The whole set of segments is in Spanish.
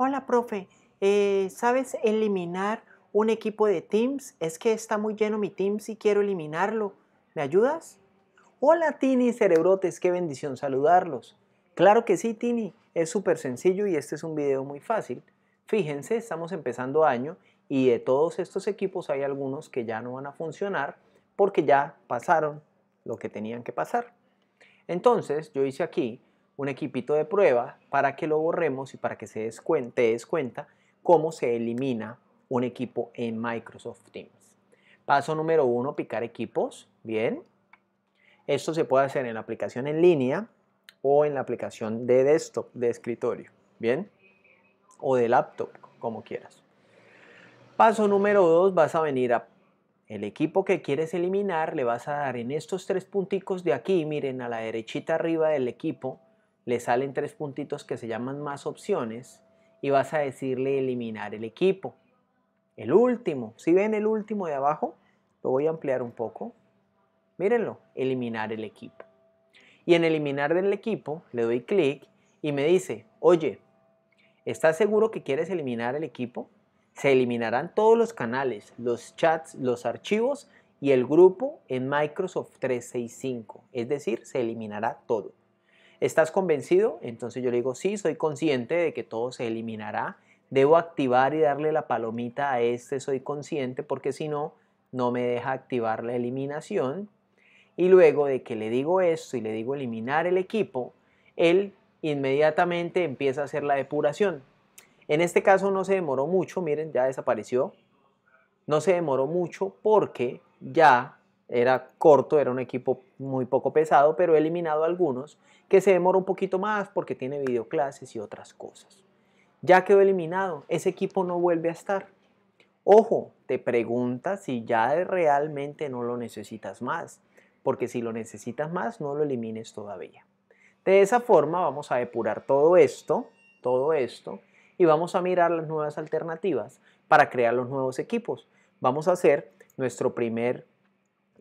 hola profe, eh, ¿sabes eliminar un equipo de Teams? Es que está muy lleno mi Teams y quiero eliminarlo. ¿Me ayudas? Hola Tini Cerebrotes, qué bendición saludarlos. Claro que sí, Tini, es súper sencillo y este es un video muy fácil. Fíjense, estamos empezando año y de todos estos equipos hay algunos que ya no van a funcionar porque ya pasaron lo que tenían que pasar. Entonces yo hice aquí un equipito de prueba para que lo borremos y para que se des te des cuenta cómo se elimina un equipo en Microsoft Teams. Paso número uno, picar equipos. Bien. Esto se puede hacer en la aplicación en línea o en la aplicación de desktop, de escritorio. Bien. O de laptop, como quieras. Paso número dos, vas a venir a el equipo que quieres eliminar, le vas a dar en estos tres punticos de aquí, miren a la derechita arriba del equipo, le salen tres puntitos que se llaman más opciones y vas a decirle eliminar el equipo. El último, si ven el último de abajo, lo voy a ampliar un poco. Mírenlo, eliminar el equipo. Y en eliminar del equipo le doy clic y me dice, oye, ¿estás seguro que quieres eliminar el equipo? Se eliminarán todos los canales, los chats, los archivos y el grupo en Microsoft 365. Es decir, se eliminará todo. ¿Estás convencido? Entonces yo le digo, sí, soy consciente de que todo se eliminará. Debo activar y darle la palomita a este, soy consciente, porque si no, no me deja activar la eliminación. Y luego de que le digo esto y le digo eliminar el equipo, él inmediatamente empieza a hacer la depuración. En este caso no se demoró mucho, miren, ya desapareció. No se demoró mucho porque ya era corto, era un equipo muy poco pesado, pero he eliminado algunos que se demora un poquito más porque tiene videoclases y otras cosas. Ya quedó eliminado, ese equipo no vuelve a estar. Ojo, te pregunta si ya realmente no lo necesitas más, porque si lo necesitas más no lo elimines todavía. De esa forma vamos a depurar todo esto, todo esto, y vamos a mirar las nuevas alternativas para crear los nuevos equipos. Vamos a hacer nuestro primer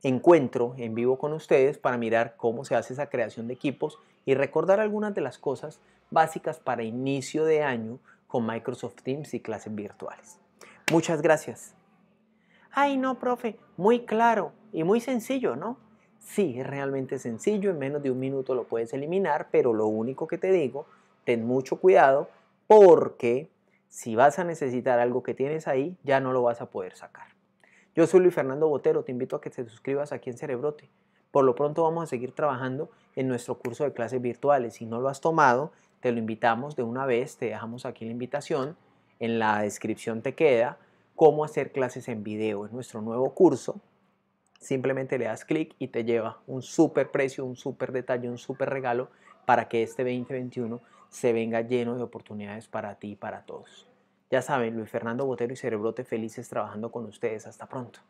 encuentro en vivo con ustedes para mirar cómo se hace esa creación de equipos y recordar algunas de las cosas básicas para inicio de año con Microsoft Teams y clases virtuales. Muchas gracias. Ay, no, profe, muy claro y muy sencillo, ¿no? Sí, es realmente sencillo, en menos de un minuto lo puedes eliminar, pero lo único que te digo, ten mucho cuidado porque si vas a necesitar algo que tienes ahí, ya no lo vas a poder sacar. Yo soy Luis Fernando Botero, te invito a que te suscribas aquí en Cerebrote. Por lo pronto vamos a seguir trabajando en nuestro curso de clases virtuales. Si no lo has tomado, te lo invitamos de una vez, te dejamos aquí la invitación, en la descripción te queda cómo hacer clases en video. en nuestro nuevo curso, simplemente le das clic y te lleva un súper precio, un súper detalle, un super regalo para que este 2021 se venga lleno de oportunidades para ti y para todos. Ya saben, Luis Fernando Botero y Cerebrote felices trabajando con ustedes. Hasta pronto.